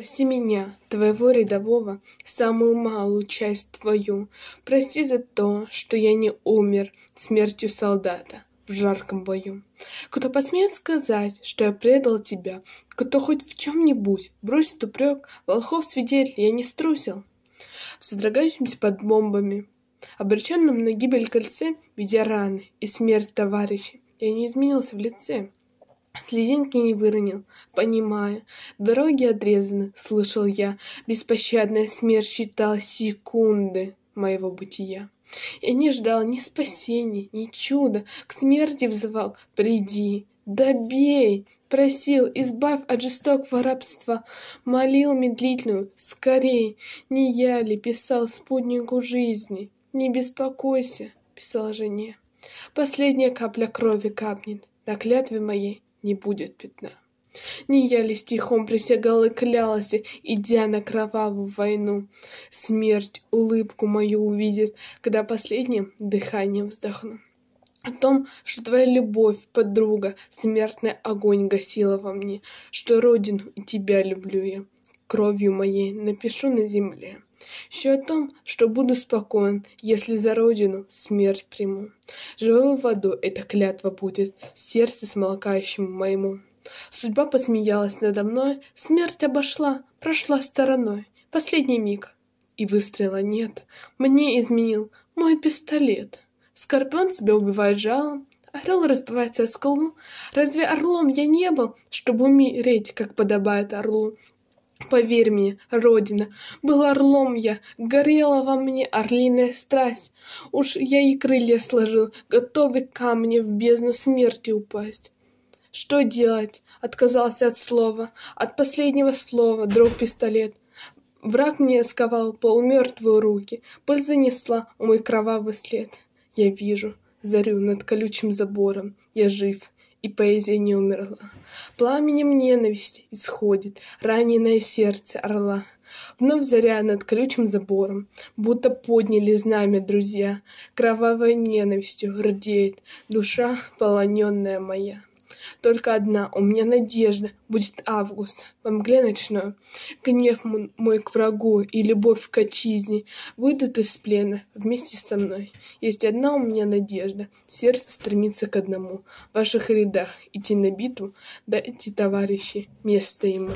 Прости меня, твоего рядового, самую малую часть твою. Прости за то, что я не умер смертью солдата в жарком бою. Кто посмеет сказать, что я предал тебя, кто хоть в чем-нибудь бросит упрек, волхов свидетель, я не струсил. В содрогающемся под бомбами, обреченном на гибель кольце, видя раны и смерть товарищей, я не изменился в лице слезинки не выронил, понимая. Дороги отрезаны, слышал я. Беспощадная смерть считала секунды моего бытия. Я не ждал ни спасения, ни чуда, к смерти взывал «Приди, добей!» Просил, избавь от жестокого рабства, молил медлительную, скорей, не я ли писал спутнику жизни, не беспокойся, писал жене. Последняя капля крови капнет на клятве моей не будет пятна. Не я ли стихом присягала и клялась, идя на кровавую войну? Смерть улыбку мою увидит, когда последним дыханием вздохну. О том, что твоя любовь, подруга, смертный огонь гасила во мне, что родину и тебя люблю я, кровью моей напишу на земле. Еще о том, что буду спокоен, если за родину смерть приму. Живым в аду эта клятва будет, сердце смолкающим моему. Судьба посмеялась надо мной, смерть обошла, прошла стороной. Последний миг, и выстрела нет. Мне изменил мой пистолет. Скорпион себя убивает жалом, Орел разбивается о скалу. Разве орлом я не был, чтобы умереть, как подобает орлу? Поверь мне, Родина, был орлом я, горела во мне орлиная страсть. Уж я и крылья сложил, готовый камни в бездну смерти упасть. Что делать? Отказался от слова, от последнего слова, друг пистолет. Враг мне сковал полумертвые руки, пыль занесла мой кровавый след. Я вижу зарю над колючим забором, я жив, и поэзия не умерла. Пламенем ненависти исходит раненое сердце орла. Вновь заря над колючим забором, будто подняли знамя друзья. Кровавой ненавистью рдеет душа полоненная моя. Только одна, у меня надежда, будет август, во мгле ночной. Гнев мой к врагу и любовь к отчизне выйдут из плена вместе со мной. Есть одна у меня надежда, сердце стремится к одному. В ваших рядах идти на битву, дайте, товарищи, место ему.